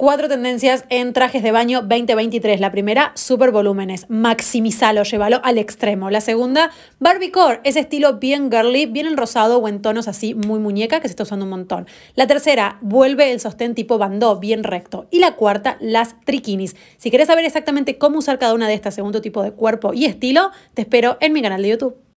Cuatro tendencias en trajes de baño 2023. La primera, super volúmenes. Maximizalo, llévalo al extremo. La segunda, Barbicore. Ese estilo bien girly, bien en rosado o en tonos así muy muñeca que se está usando un montón. La tercera, vuelve el sostén tipo bandó, bien recto. Y la cuarta, las triquinis. Si quieres saber exactamente cómo usar cada una de estas según tu tipo de cuerpo y estilo, te espero en mi canal de YouTube.